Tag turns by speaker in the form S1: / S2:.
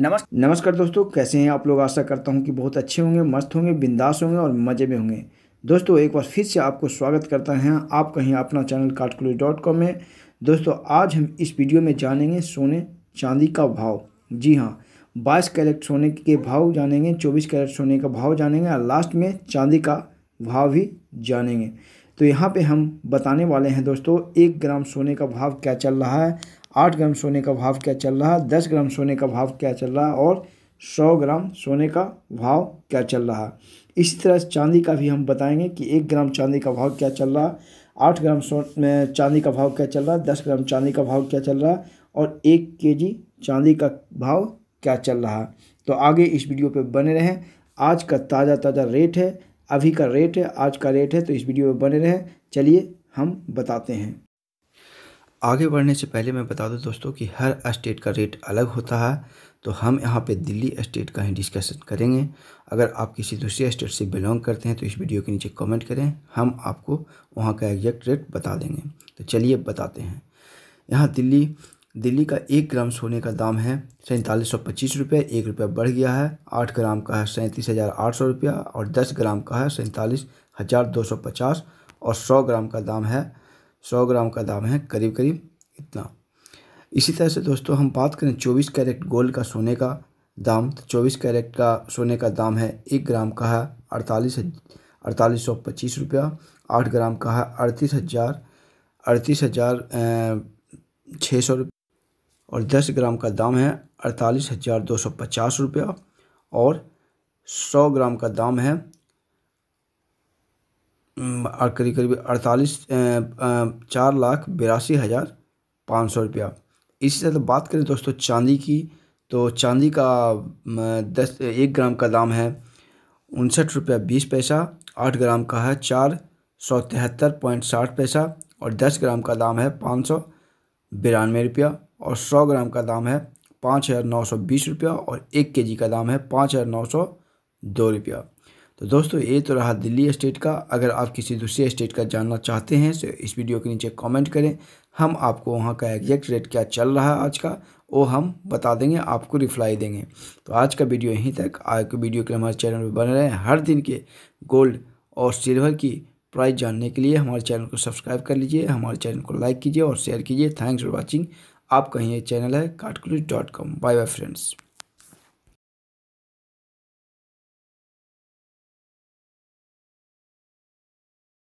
S1: नमस् नमस्कार दोस्तों कैसे हैं आप लोग आशा करता हूं कि बहुत अच्छे होंगे मस्त होंगे बिंदास होंगे और मज़े में होंगे दोस्तों एक बार फिर से आपको स्वागत करता है आप कहीं अपना चैनल काटकुली डॉट कॉम में दोस्तों आज हम इस वीडियो में जानेंगे सोने चांदी का भाव जी हाँ बाईस कैरेट सोने के भाव जानेंगे चौबीस कैरेट सोने का भाव जानेंगे और लास्ट में चांदी का भाव भी जानेंगे तो यहाँ पे हम बताने वाले हैं दोस्तों एक ग्राम सोने का भाव क्या चल रहा है आठ ग्राम सोने का भाव क्या चल रहा है दस ग्राम सोने का भाव क्या चल रहा है और सौ ग्राम सोने का भाव क्या चल रहा है इसी तरह चांदी का भी हम बताएंगे कि एक ग्राम चांदी का भाव क्या चल रहा है आठ ग्राम सो चांदी का भाव क्या चल रहा है दस ग्राम चांदी का भाव क्या चल रहा है और एक के जी चांदी का भाव क्या चल रहा है तो आगे इस वीडियो पे बने रहें आज का ताज़ा ताज़ा रेट है अभी का रेट है आज का रेट है तो इस वीडियो में बने रहें चलिए हम बताते हैं आगे बढ़ने से पहले मैं बता दूं दोस्तों कि हर स्टेट का रेट अलग होता है तो हम यहाँ पे दिल्ली स्टेट का ही डिस्कशन करेंगे अगर आप किसी दूसरे स्टेट से बिलोंग करते हैं तो इस वीडियो के नीचे कमेंट करें हम आपको वहाँ का एग्जैक्ट रेट बता देंगे तो चलिए बताते हैं यहाँ दिल्ली दिल्ली का एक ग्राम सोने का दाम है सैंतालीस सौ पच्चीस रुपये एक रुपया बढ़ गया है आठ ग्राम का है सैंतीस हज़ार आठ सौ रुपया और दस ग्राम का है सैंतालीस हज़ार दो सौ पचास और सौ ग्राम का दाम है सौ ग्राम का दाम है करीब करीब इतना इसी तरह से दोस्तों हम बात करें चौबीस कैरेट गोल्ड का सोने का दाम तो चौबीस कैरेट का सोने का दाम है एक ग्राम का है अड़तालीस अड़तालीस सौ पच्चीस रुपया आठ ग्राम का है अड़तीस हज़ार अड़तीस हज़ार छः सौ रुपये और दस ग्राम का दाम है अड़तालीस हज़ार दो सौ पचास रुपया और सौ ग्राम का दाम है करीब करीब अड़तालीस चार लाख बिरासी हज़ार पाँच सौ रुपया इसी तरह बात करें दोस्तों चांदी की तो चांदी का दस एक ग्राम का दाम है उनसठ रुपया बीस पैसा आठ ग्राम का है चार सौ तिहत्तर पॉइंट साठ पैसा और दस ग्राम का दाम है पाँच सौ बिरानवे रुपया और सौ ग्राम का दाम है पाँच हज़ार नौ सौ बीस रुपया और एक के जी का दाम है पाँच हज़ार नौ सौ दो रुपया तो दोस्तों ये तो रहा दिल्ली स्टेट का अगर आप किसी दूसरे स्टेट का जानना चाहते हैं तो इस वीडियो के नीचे कमेंट करें हम आपको वहाँ का एग्जैक्ट रेट क्या चल रहा है आज का वो हम बता देंगे आपको रिप्लाई देंगे तो आज का वीडियो यहीं तक आज के वीडियो के लिए हमारे चैनल पर बने रहे हर दिन के गोल्ड और सिल्वर की प्राइस जानने के लिए हमारे चैनल को सब्सक्राइब कर लीजिए हमारे चैनल को लाइक कीजिए और शेयर कीजिए थैंक्स फॉर वॉचिंग आपका ये चैनल है काटकुलिस dot com bye bye friends